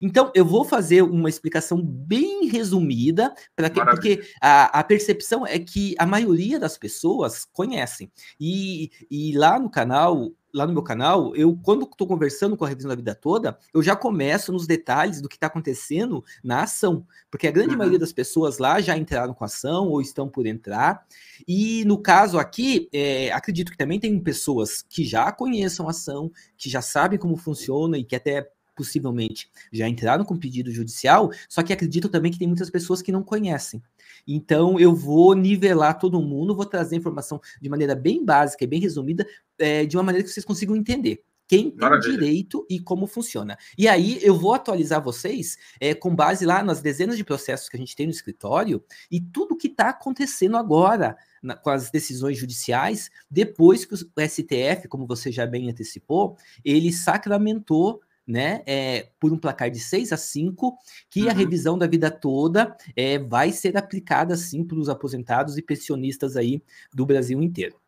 Então, eu vou fazer uma explicação bem resumida, que, porque a, a, percepção é que a maioria das pessoas conhecem. E, e lá no canal, lá no meu canal, eu, quando estou conversando com a revisão da vida toda, eu já começo nos detalhes do que está acontecendo na ação. Porque a grande uhum. maioria das pessoas lá já entraram com a ação ou estão por entrar. E no caso aqui, é, acredito que também tem pessoas que já conheçam a ação, que já sabem como funciona e que até possivelmente já entraram com pedido judicial, só que acredito também que tem muitas pessoas que não conhecem. Então, eu vou nivelar todo mundo, vou trazer informação de maneira bem básica e bem resumida, é, de uma maneira que vocês consigam entender quem tem Maravilha. direito e como funciona. E aí eu vou atualizar vocês é, com base lá nas dezenas de processos que a gente tem no escritório e tudo que está acontecendo agora na, com as decisões judiciais, depois que o STF, como você já bem antecipou, ele sacramentou né, é, por um placar de 6 a 5, que uhum. a revisão da vida toda é, vai ser aplicada sim para os aposentados e pensionistas aí do Brasil inteiro.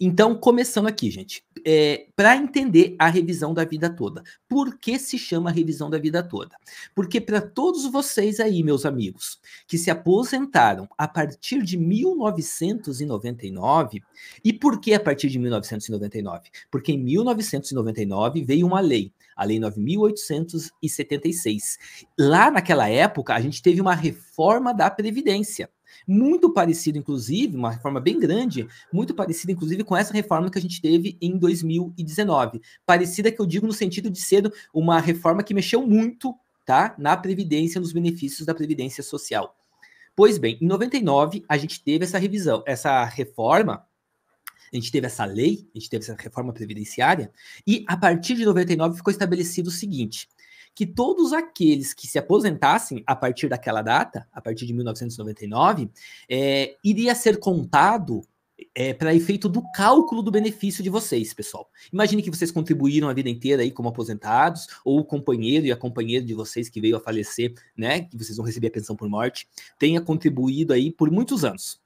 Então, começando aqui, gente, é, para entender a revisão da vida toda. Por que se chama revisão da vida toda? Porque para todos vocês aí, meus amigos, que se aposentaram a partir de 1999, e por que a partir de 1999? Porque em 1999 veio uma lei, a Lei 9876. Lá naquela época, a gente teve uma reforma da Previdência. Muito parecido, inclusive, uma reforma bem grande, muito parecida, inclusive, com essa reforma que a gente teve em 2019. Parecida que eu digo no sentido de ser uma reforma que mexeu muito tá, na Previdência, nos benefícios da Previdência Social. Pois bem, em 99 a gente teve essa revisão, essa reforma, a gente teve essa lei, a gente teve essa reforma previdenciária, e a partir de 99 ficou estabelecido o seguinte: que todos aqueles que se aposentassem a partir daquela data, a partir de 1999, é, iria ser contado é, para efeito do cálculo do benefício de vocês, pessoal. Imagine que vocês contribuíram a vida inteira aí como aposentados, ou o companheiro e a companheira de vocês que veio a falecer, né? Que vocês vão receber a pensão por morte, tenha contribuído aí por muitos anos.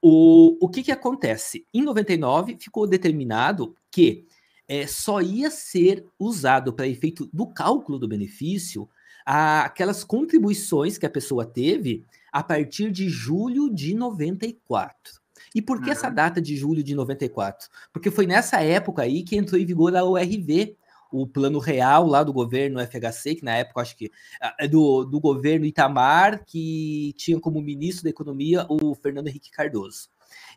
O, o que, que acontece? Em 99 ficou determinado que é, só ia ser usado para efeito do cálculo do benefício a, aquelas contribuições que a pessoa teve a partir de julho de 94. E por que uhum. essa data de julho de 94? Porque foi nessa época aí que entrou em vigor a ORV, o plano real lá do governo FHC, que na época acho que é do, do governo Itamar, que tinha como ministro da Economia o Fernando Henrique Cardoso.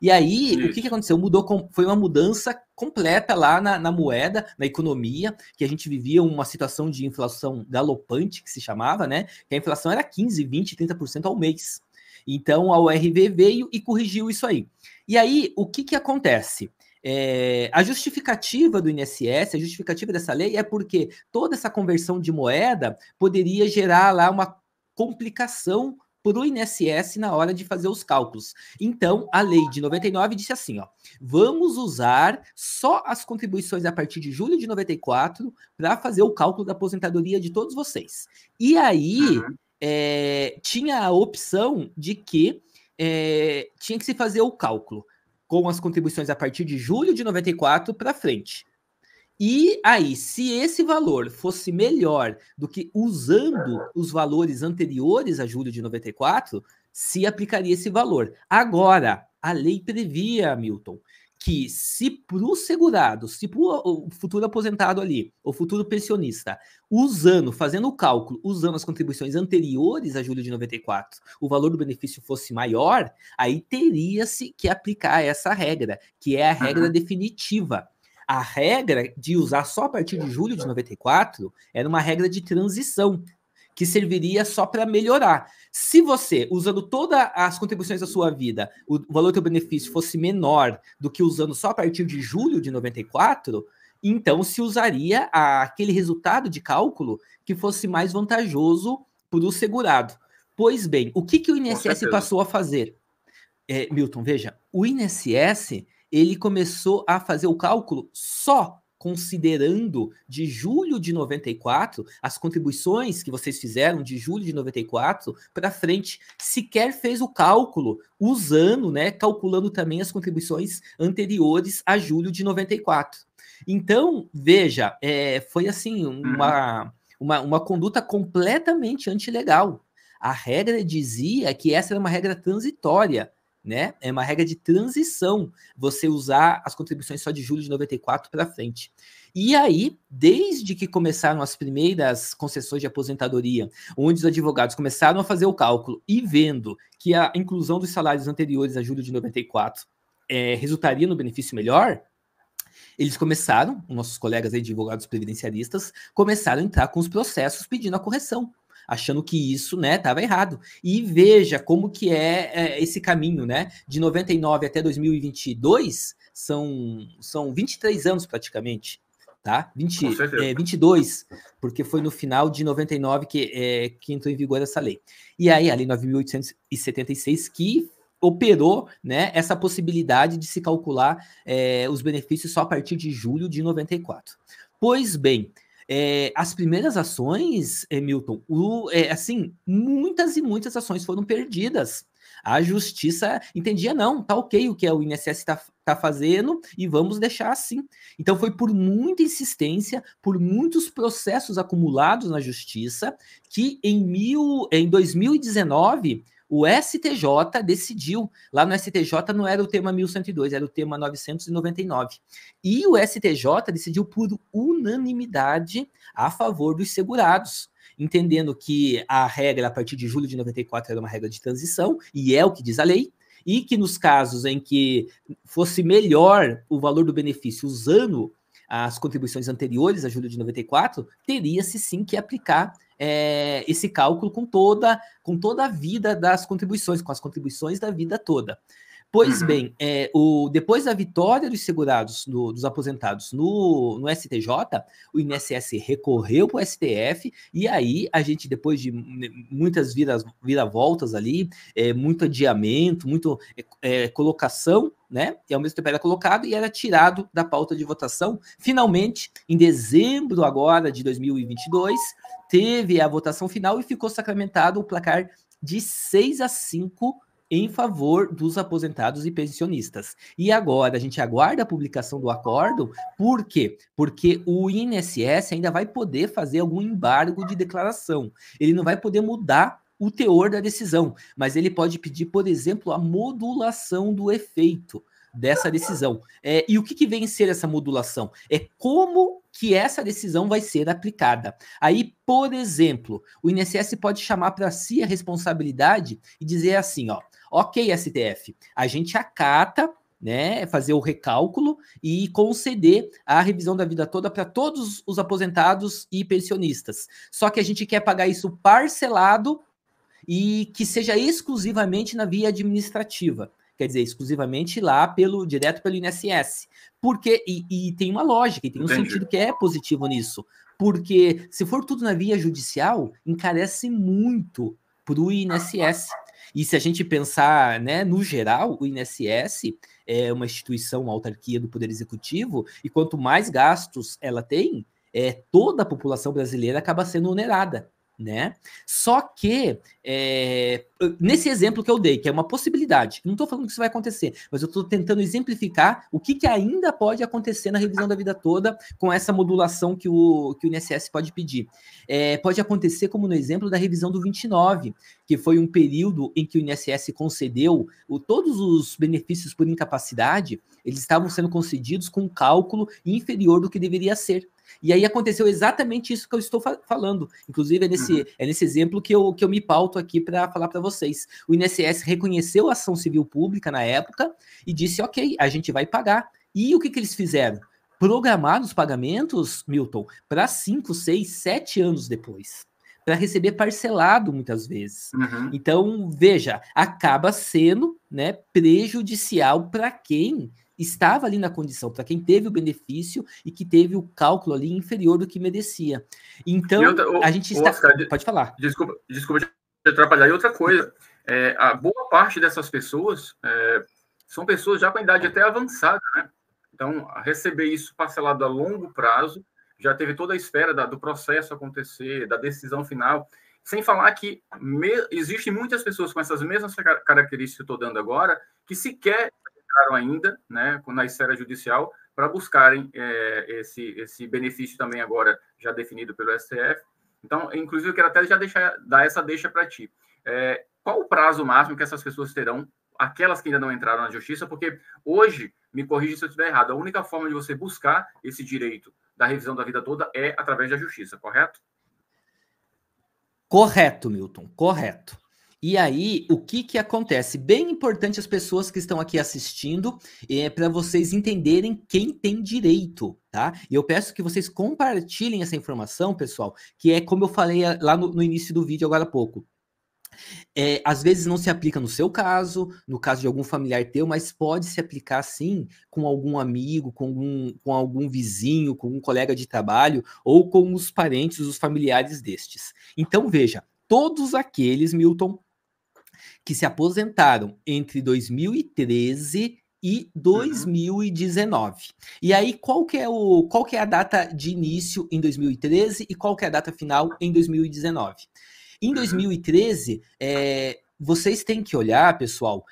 E aí, o que, que aconteceu? Mudou, com, foi uma mudança completa lá na, na, moeda, na economia, que a gente vivia uma situação de inflação galopante, que se chamava, né? Que a inflação era 15, 20, 30% ao mês. Então, a URV veio e corrigiu isso aí. E aí, o que, que acontece? É, a justificativa do INSS, a justificativa dessa lei é porque toda essa conversão de moeda poderia gerar lá uma complicação para o INSS na hora de fazer os cálculos. Então, a lei de 99 disse assim, ó, vamos usar só as contribuições a partir de julho de 94 para fazer o cálculo da aposentadoria de todos vocês. E aí uhum. é, tinha a opção de que é, tinha que se fazer o cálculo com as contribuições a partir de julho de 94 para frente. E aí, se esse valor fosse melhor do que usando os valores anteriores a julho de 94, se aplicaria esse valor. Agora, a lei previa, Milton, que se para o segurado, se para o futuro aposentado ali, o futuro pensionista, usando, fazendo o cálculo, usando as contribuições anteriores a julho de 94, o valor do benefício fosse maior, aí teria-se que aplicar essa regra, que é a regra definitiva a regra de usar só a partir de julho de 94 era uma regra de transição, que serviria só para melhorar. Se você, usando todas as contribuições da sua vida, o valor do benefício fosse menor do que usando só a partir de julho de 94, então se usaria aquele resultado de cálculo que fosse mais vantajoso para o segurado. Pois bem, o que, que o INSS passou a fazer? É, Milton, veja, o INSS ele começou a fazer o cálculo só considerando de julho de 94 as contribuições que vocês fizeram de julho de 94 para frente, sequer fez o cálculo usando, né, calculando também as contribuições anteriores a julho de 94. Então, veja, é, foi assim uma, uma, uma conduta completamente antilegal. A regra dizia que essa era uma regra transitória né? É uma regra de transição você usar as contribuições só de julho de 94 para frente. E aí, desde que começaram as primeiras concessões de aposentadoria, onde os advogados começaram a fazer o cálculo e vendo que a inclusão dos salários anteriores a julho de 94 é, resultaria no benefício melhor, eles começaram, nossos colegas aí, advogados previdenciaristas, começaram a entrar com os processos pedindo a correção achando que isso, né, estava errado. E veja como que é, é esse caminho, né? De 99 até 2022 são são 23 anos praticamente tá? 20, é, 22, porque foi no final de 99 que, é, que entrou em vigor essa lei. E aí, a Lei 9.876, que operou né, essa possibilidade de se calcular é, os benefícios só a partir de julho de 94. Pois bem, é, as primeiras ações, Milton, o, é, assim, muitas e muitas ações foram perdidas. A justiça entendia, não, tá ok o que é o INSS está tá fazendo e vamos deixar assim. Então foi por muita insistência, por muitos processos acumulados na justiça, que em, mil, em 2019 o STJ decidiu, lá no STJ não era o tema 1102, era o tema 999. E o STJ decidiu por unanimidade a favor dos segurados entendendo que a regra a partir de julho de 94 era uma regra de transição, e é o que diz a lei, e que nos casos em que fosse melhor o valor do benefício usando as contribuições anteriores a julho de 94, teria-se sim que aplicar é, esse cálculo com toda, com toda a vida das contribuições, com as contribuições da vida toda. Pois uhum. bem, é, o, depois da vitória dos segurados, do, dos aposentados no, no STJ, o INSS recorreu para o STF, e aí a gente, depois de muitas viras, viravoltas ali, é, muito adiamento, muito é, é, colocação né? E ao mesmo tempo era colocado e era tirado da pauta de votação. Finalmente, em dezembro agora de 2022, teve a votação final e ficou sacramentado o placar de 6 a 5 em favor dos aposentados e pensionistas. E agora a gente aguarda a publicação do acórdão, por quê? Porque o INSS ainda vai poder fazer algum embargo de declaração. Ele não vai poder mudar o teor da decisão, mas ele pode pedir, por exemplo, a modulação do efeito dessa decisão. É, e o que, que vem ser essa modulação? É como que essa decisão vai ser aplicada. Aí, por exemplo, o INSS pode chamar para si a responsabilidade e dizer assim, ó, Ok, STF, a gente acata né, fazer o recálculo e conceder a revisão da vida toda para todos os aposentados e pensionistas. Só que a gente quer pagar isso parcelado e que seja exclusivamente na via administrativa. Quer dizer, exclusivamente lá pelo direto pelo INSS. Porque e, e tem uma lógica, e tem Entendi. um sentido que é positivo nisso. Porque se for tudo na via judicial, encarece muito para o INSS. E se a gente pensar, né, no geral, o INSS é uma instituição, uma autarquia do poder executivo, e quanto mais gastos ela tem, é, toda a população brasileira acaba sendo onerada né? Só que é, nesse exemplo que eu dei, que é uma possibilidade, não estou falando que isso vai acontecer, mas eu estou tentando exemplificar o que, que ainda pode acontecer na revisão da vida toda com essa modulação que o, que o INSS pode pedir. É, pode acontecer como no exemplo da revisão do 29, que foi um período em que o INSS concedeu o, todos os benefícios por incapacidade, eles estavam sendo concedidos com um cálculo inferior do que deveria ser. E aí aconteceu exatamente isso que eu estou fa falando. Inclusive, é nesse, uhum. é nesse exemplo que eu, que eu me pauto aqui para falar para vocês. O INSS reconheceu a ação civil pública na época e disse: ok, a gente vai pagar. E o que, que eles fizeram? Programaram os pagamentos, Milton, para 5, 6, 7 anos depois para receber parcelado muitas vezes. Uhum. Então, veja, acaba sendo né, prejudicial para quem estava ali na condição, para quem teve o benefício e que teve o cálculo ali inferior do que merecia. Então, outra, o, a gente está. Oscar, Pode falar. Desculpa, desculpa te atrapalhar. E outra coisa, é, a boa parte dessas pessoas é, são pessoas já com idade até avançada, né? Então, receber isso parcelado a longo prazo, já teve toda a esfera da, do processo acontecer, da decisão final. Sem falar que me, existem muitas pessoas com essas mesmas características que eu estou dando agora, que sequer entraram ainda né, na esfera judicial para buscarem é, esse, esse benefício também agora já definido pelo STF. Então, inclusive, eu quero até já deixar, dar essa deixa para ti. É, qual o prazo máximo que essas pessoas terão, aquelas que ainda não entraram na justiça? Porque hoje, me corrija se eu estiver errado, a única forma de você buscar esse direito da revisão da vida toda é através da justiça, correto? Correto, Milton, correto. E aí, o que, que acontece? Bem importante as pessoas que estão aqui assistindo, é para vocês entenderem quem tem direito, tá? E eu peço que vocês compartilhem essa informação, pessoal, que é como eu falei eh, lá no, no início do vídeo agora há pouco. É, às vezes não se aplica no seu caso, no caso de algum familiar teu, mas pode se aplicar sim com algum amigo, com algum, com algum vizinho, com um colega de trabalho ou com os parentes, os familiares destes. Então veja, todos aqueles, Milton, que se aposentaram entre 2013 e 2019. Uhum. E aí, qual que, é o, qual que é a data de início em 2013 e qual que é a data final em 2019? Em 2013, uhum. é, eh, vocês têm que olhar, pessoal,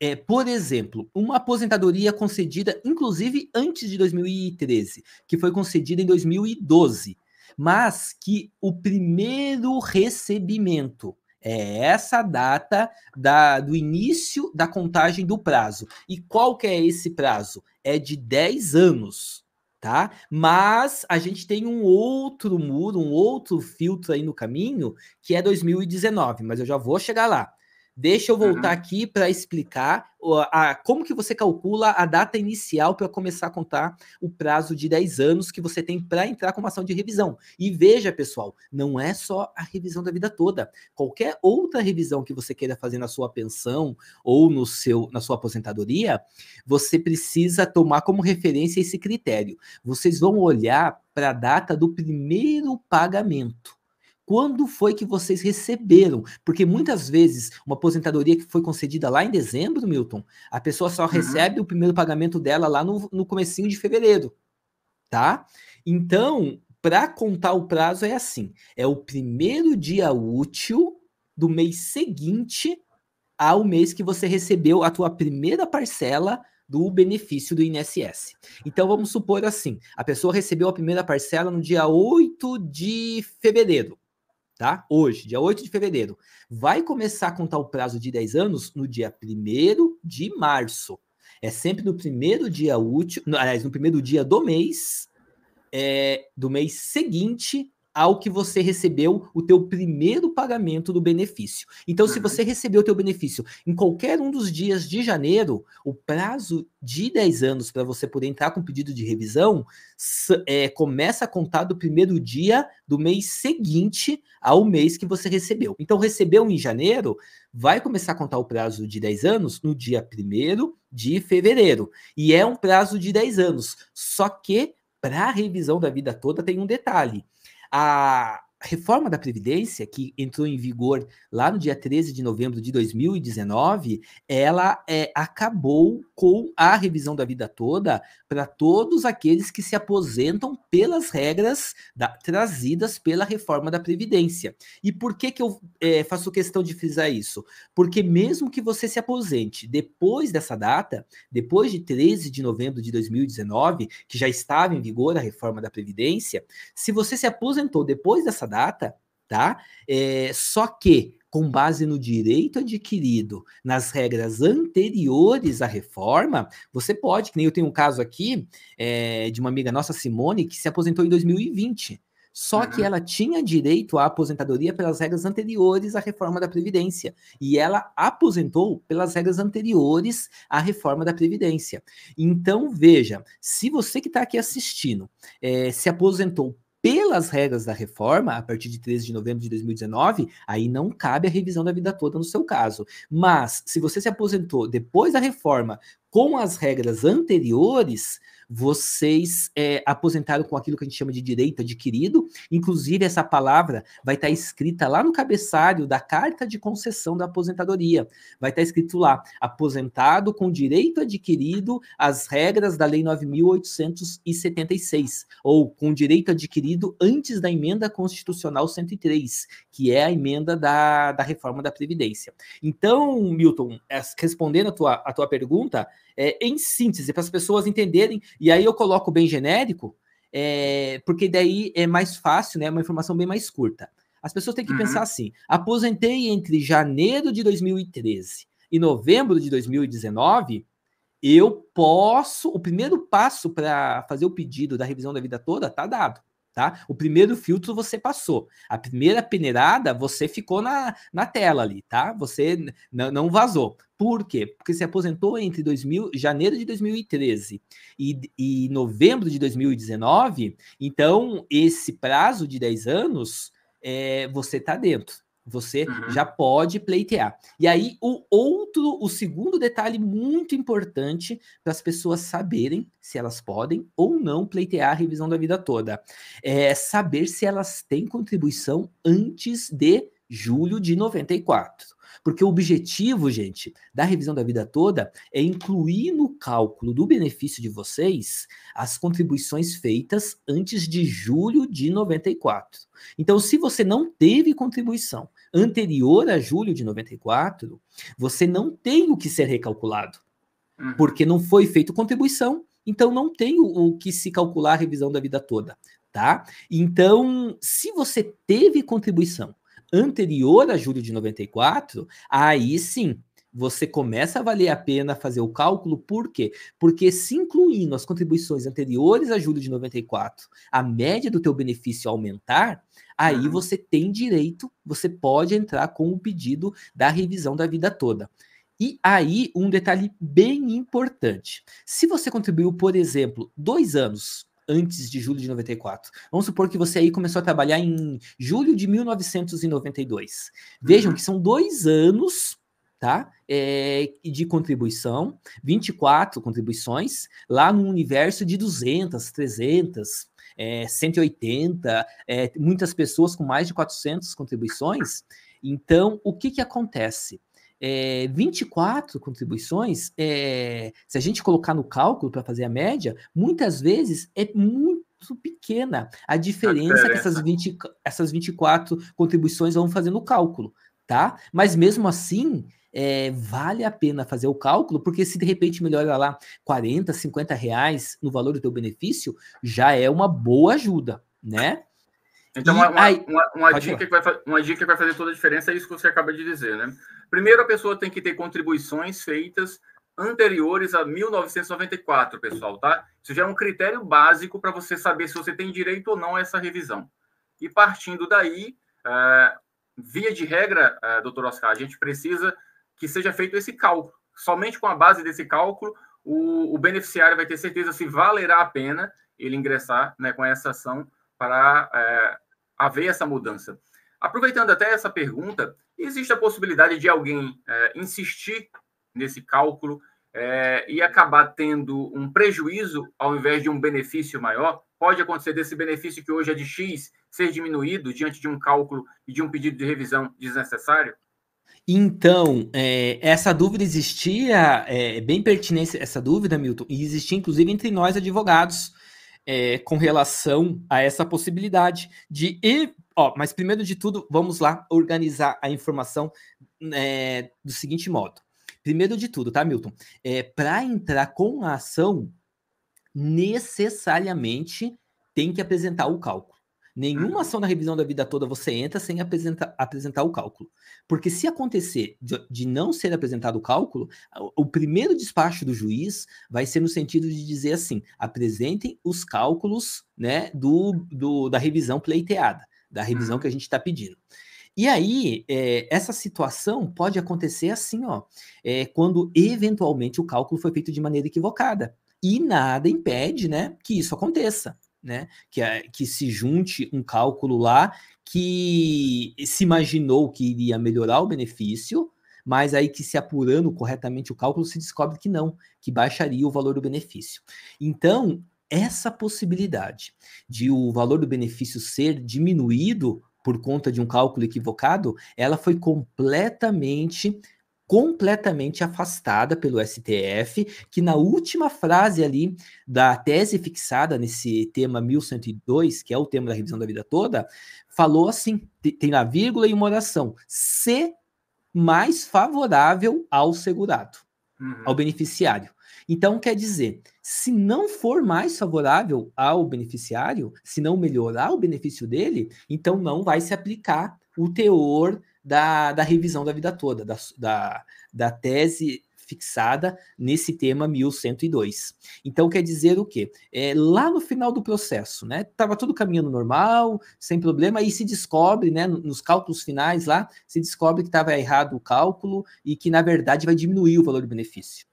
é, por exemplo, uma aposentadoria concedida, inclusive antes de 2013, que foi concedida em 2012, mas que o primeiro recebimento é essa data da, do início da contagem do prazo. E qual que é esse prazo? É de 10 anos, tá? Mas a gente tem um outro muro, um outro filtro aí no caminho, que é 2019, mas eu já vou chegar lá. Deixa eu voltar uhum. aqui para explicar a, a, como que você calcula a data inicial para começar a contar o prazo de 10 anos que você tem para entrar com uma ação de revisão. E veja, pessoal, não é só a revisão da vida toda. Qualquer outra revisão que você queira fazer na sua pensão ou no seu, na sua aposentadoria, você precisa tomar como referência esse critério. Vocês vão olhar para a data do primeiro pagamento. Quando foi que vocês receberam? Porque muitas vezes uma aposentadoria que foi concedida lá em dezembro, Milton, a pessoa só uhum. recebe o primeiro pagamento dela lá no, no comecinho de fevereiro, tá? Então, para contar o prazo é assim: é o primeiro dia útil do mês seguinte ao mês que você recebeu a tua primeira parcela do benefício do INSS. Então vamos supor assim, a pessoa recebeu a primeira parcela no dia 8 de fevereiro tá? Hoje, dia 8 de fevereiro. Vai começar a contar o prazo de 10 anos no dia 1 de março. É sempre no primeiro dia útil, aliás, no primeiro dia do mês, é, do mês seguinte ao que você recebeu o teu primeiro pagamento do benefício. Então, se uhum. você recebeu o teu benefício em qualquer um dos dias de janeiro, o prazo de 10 anos para você poder entrar com pedido de revisão é, começa a contar do primeiro dia do mês seguinte ao mês que você recebeu. Então, recebeu em janeiro, vai começar a contar o prazo de 10 anos no dia 1 de fevereiro. E é um prazo de 10 anos. Só que para a revisão da vida toda tem um detalhe a, reforma da Previdência, que entrou em vigor lá no dia 13 de novembro de 2019, ela é, acabou com a revisão da vida toda para todos aqueles que se aposentam pelas regras da, trazidas pela reforma da Previdência. E por que, que eu é, faço questão de frisar isso? Porque mesmo que você se aposente depois dessa data, depois de 13 de novembro de 2019, que já estava em vigor a reforma da Previdência, se você se aposentou depois dessa data, tá? É, só que com base no direito adquirido nas regras anteriores à reforma, você pode, que nem eu tenho um caso aqui é, de uma amiga nossa, Simone, que se aposentou em 2020. Só uhum. que ela tinha direito à aposentadoria pelas regras anteriores à reforma da Previdência. E ela aposentou pelas regras anteriores à reforma da Previdência. Então, veja: se você que está aqui assistindo é, se aposentou pelas regras da reforma, a partir de 13 de novembro de 2019, aí não cabe a revisão da vida toda no seu caso. Mas, se você se aposentou depois da reforma, com as regras anteriores, vocês é, aposentaram com aquilo que a gente chama de direito adquirido. Inclusive, essa palavra vai estar tá escrita lá no cabeçalho da carta de concessão da aposentadoria. Vai estar tá escrito lá: aposentado com direito adquirido às regras da Lei 9.876, ou com direito adquirido antes da emenda constitucional 103, que é a emenda da, da reforma da Previdência. Então, Milton, respondendo a tua, a tua pergunta, é, em síntese, para as pessoas entenderem, e aí eu coloco bem genérico, é, porque daí é mais fácil, né? É uma informação bem mais curta. As pessoas têm que uhum. pensar assim: aposentei entre janeiro de 2013 e novembro de 2019. Eu posso, o primeiro passo para fazer o pedido da revisão da vida toda está dado tá? O primeiro filtro você passou. A primeira peneirada você ficou na, na tela ali, tá? Você não vazou. Por quê? Porque se aposentou entre 2000, janeiro de 2013 e, e novembro de 2019, então esse prazo de 10 anos é, você tá dentro. Você uhum. já pode pleitear. E aí, o outro, o segundo detalhe muito importante para as pessoas saberem se elas podem ou não pleitear a revisão da vida toda é saber se elas têm contribuição antes de julho de 94. Porque o objetivo, gente, da revisão da vida toda é incluir no cálculo do benefício de vocês as contribuições feitas antes de julho de 94. Então, se você não teve contribuição anterior a julho de 94, você não tem o que ser recalculado. Uhum. Porque não foi feito contribuição, então não tem o, o que se calcular a revisão da vida toda, tá? Então, se você teve contribuição anterior a julho de 94, aí sim você começa a valer a pena fazer o cálculo, por quê? Porque se incluindo as contribuições anteriores a julho de 94, a média do teu benefício aumentar, aí você tem direito, você pode entrar com o pedido da revisão da vida toda. E aí, um detalhe bem importante. Se você contribuiu, por exemplo, dois anos antes de julho de 94. Vamos supor que você aí começou a trabalhar em julho de 1992. Vejam uhum. que são dois anos tá? É, de contribuição, 24 contribuições, lá no universo de 200, 300, é, 180, é, muitas pessoas com mais de 400 contribuições. Então, o que, que acontece? é, 24 contribuições, é, se a gente colocar no cálculo para fazer a média, muitas vezes é muito pequena a diferença, é que essas, 20, essas 24 contribuições vão fazer no cálculo, tá? Mas mesmo assim, é, vale a pena fazer o cálculo, porque se de repente melhora lá 40, 50 reais no valor do teu benefício, já é uma boa ajuda, né? Então, uma, aí, uma, uma dica que vai, uma dica que vai fazer toda a diferença é isso que você acaba de dizer, né? Primeiro, a pessoa tem que ter contribuições feitas anteriores a 1994, pessoal, tá? Isso já é um critério básico para você saber se você tem direito ou não a essa revisão. E partindo daí, eh, via de regra, eh, doutor Oscar, a gente precisa que seja feito esse cálculo. Somente com a base desse cálculo, o, o beneficiário vai ter certeza se valerá a pena ele ingressar né, com essa ação para eh, haver essa mudança. Aproveitando até essa pergunta, existe a possibilidade de alguém é, insistir nesse cálculo é, e acabar tendo um prejuízo ao invés de um benefício maior. Pode acontecer desse benefício que hoje é de X ser diminuído diante de um cálculo e de um pedido de revisão desnecessário? Então, é, essa dúvida existia, é, é bem pertinente essa dúvida, Milton, e existia inclusive entre nós advogados é, com relação a essa possibilidade de Ó, mas primeiro de tudo, vamos lá organizar a informação é, do seguinte modo. Primeiro de tudo, tá, Milton? É, Para entrar com a ação, necessariamente tem que apresentar o cálculo. Nenhuma uhum. ação na revisão da vida toda você entra sem apresentar, apresentar o cálculo. Porque se acontecer de, de não ser apresentado o cálculo, o, o, primeiro despacho do juiz vai ser no sentido de dizer assim: apresentem os cálculos né, do, do da revisão pleiteada da revisão uhum. que a gente está pedindo. E aí, é, essa situação pode acontecer assim, ó, é, quando eventualmente o cálculo foi feito de maneira equivocada. E nada impede, né, que isso aconteça, né, que, que se junte um cálculo lá que se imaginou que iria melhorar o benefício, mas aí que se apurando corretamente o cálculo se descobre que não, que baixaria o valor do benefício. Então, essa possibilidade de o valor do benefício ser diminuído por conta de um cálculo equivocado, ela foi completamente completamente afastada pelo STF, que na última frase ali da tese fixada nesse tema 1102, que é o tema da revisão da vida toda, falou assim, tem na vírgula e uma oração, se mais favorável ao segurado, uhum. ao beneficiário. Então, quer dizer, se não for mais favorável ao beneficiário, se não melhorar o benefício dele, então não vai se aplicar o teor da, da revisão da vida toda, da, da, da tese fixada nesse tema 1102. Então quer dizer o quê? É, lá no final do processo, né? Tava tudo caminhando normal, sem problema, e se descobre, né, nos cálculos finais lá, se descobre que estava errado o cálculo e que na verdade vai diminuir o valor do benefício.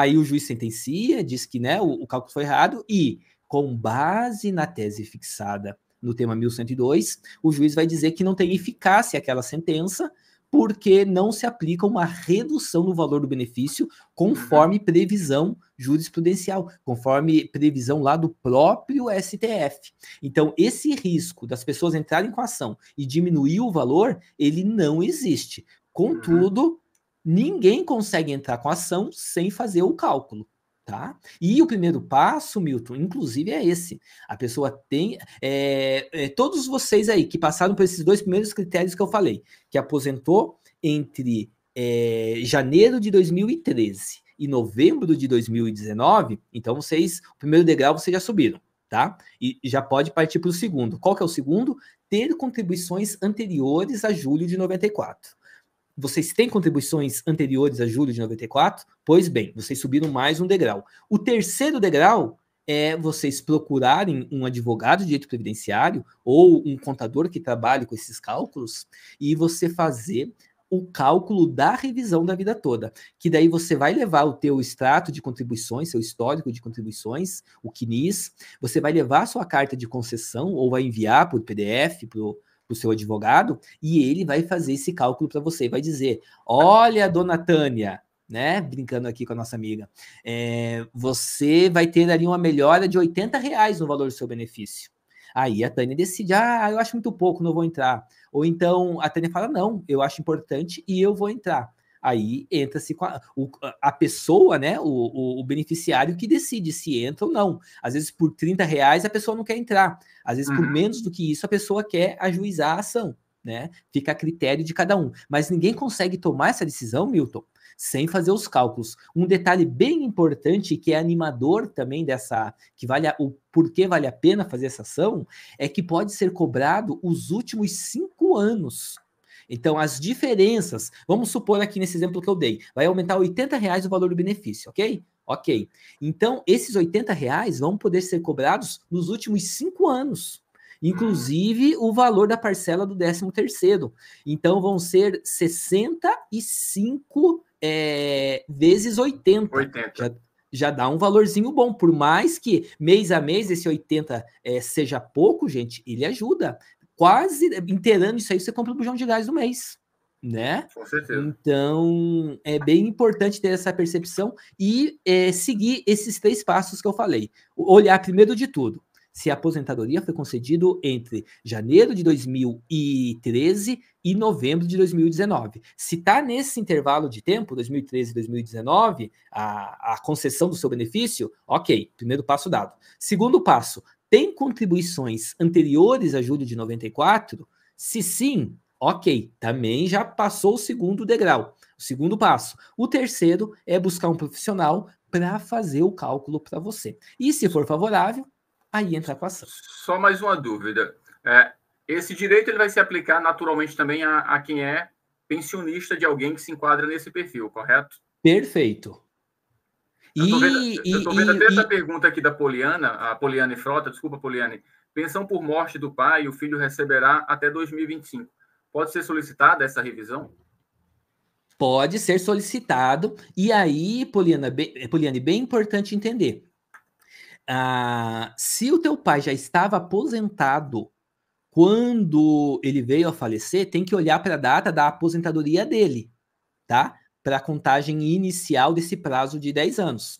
Aí o juiz sentencia, diz que né, o, o cálculo foi errado e, com base na tese fixada no tema 1102, o juiz vai dizer que não tem eficácia aquela sentença porque não se aplica uma redução no valor do benefício conforme uhum. previsão jurisprudencial, conforme previsão lá do próprio STF. Então, esse risco das pessoas entrarem com a ação e diminuir o valor, ele não existe. Uhum. Contudo, Ninguém consegue entrar com ação sem fazer o cálculo. Tá? E o primeiro passo, Milton, inclusive é esse. A pessoa tem. É, é, todos vocês aí que passaram por esses dois primeiros critérios que eu falei, que aposentou entre é, janeiro de 2013 e novembro de 2019, então vocês, o primeiro degrau vocês já subiram, tá? E já pode partir para o segundo. Qual que é o segundo? Ter contribuições anteriores a julho de 94 vocês têm contribuições anteriores a julho de 94? Pois bem, vocês subiram mais um degrau. O terceiro degrau é vocês procurarem um advogado de direito previdenciário ou um contador que trabalhe com esses cálculos e você fazer o cálculo da revisão da vida toda, que daí você vai levar o teu extrato de contribuições, seu histórico de contribuições, o CNIS, você vai levar a sua carta de concessão ou vai enviar por PDF, por para o seu advogado e ele vai fazer esse cálculo para você, vai dizer: olha, dona Tânia, né? Brincando aqui com a nossa amiga, é, você vai ter ali uma melhora de 80 reais no valor do seu benefício. Aí a Tânia decide, ah, eu acho muito pouco, não vou entrar. Ou então a Tânia fala, não, eu acho importante e eu vou entrar. Aí entra-se com a, o, a, pessoa, né? O, o, o, beneficiário que decide se entra ou não. Às vezes, por 30 reais, a pessoa não quer entrar. Às vezes, por menos do que isso, a pessoa quer ajuizar a ação. Né? Fica a critério de cada um. Mas ninguém consegue tomar essa decisão, Milton, sem fazer os cálculos. Um detalhe bem importante que é animador também dessa, que vale a, o porquê vale a pena fazer essa ação, é que pode ser cobrado os últimos cinco anos então, as diferenças, vamos supor aqui nesse exemplo que eu dei, vai aumentar 80 reais o valor do benefício, ok? Ok. Então, esses 80 reais vão poder ser cobrados nos últimos cinco anos inclusive o valor da parcela do 13 terceiro. Então vão ser 65 é, eh, vezes 80. 80. Já, já, dá um valorzinho bom, por mais que mês a mês esse 80 é, eh, seja pouco, gente, ele ajuda quase inteirando isso aí, você compra o bujão de gás do mês. Né? Com certeza. Então, é bem importante ter essa percepção e é, seguir esses três passos que eu falei. Olhar primeiro de tudo se a aposentadoria foi concedido entre janeiro de 2013 e novembro de 2019. Se está nesse intervalo de tempo, 2013 e 2019, a, a concessão do seu benefício, ok, primeiro passo dado. Segundo passo, tem contribuições anteriores a julho de 94? Se sim, ok, também já passou o segundo degrau, o segundo passo. O terceiro é buscar um profissional para fazer o cálculo para você. E se for favorável, aí entra a equação. Só mais uma dúvida. É, esse direito ele vai se aplicar naturalmente também a, a quem é pensionista de alguém que se enquadra nesse perfil, correto? Perfeito. Eu estou vendo, e, eu tô vendo e, até e, essa pergunta aqui da Poliana, a Poliane Frota, desculpa, Poliane. Pensão por morte do pai, o filho receberá até 2025. Pode ser solicitada essa revisão? Pode ser solicitado. E aí, Poliana, bem, Poliane, bem importante entender. Ah, se o teu pai já estava aposentado quando ele veio a falecer, tem que olhar para a data da aposentadoria dele, tá? para a contagem inicial desse prazo de 10 anos.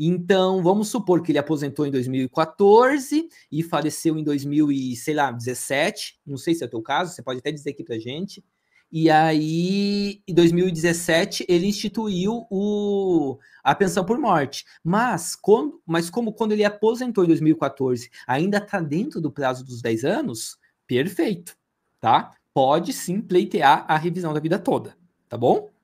Então, vamos supor que ele aposentou em 2014 e faleceu em 2017, não sei se é o teu caso, você pode até dizer aqui a gente. E aí, em 2017, ele instituiu o, a pensão por morte. Mas, quando, mas como quando ele aposentou em 2014, ainda está dentro do prazo dos 10 anos, perfeito, tá? Pode sim pleitear a revisão da vida toda, tá bom?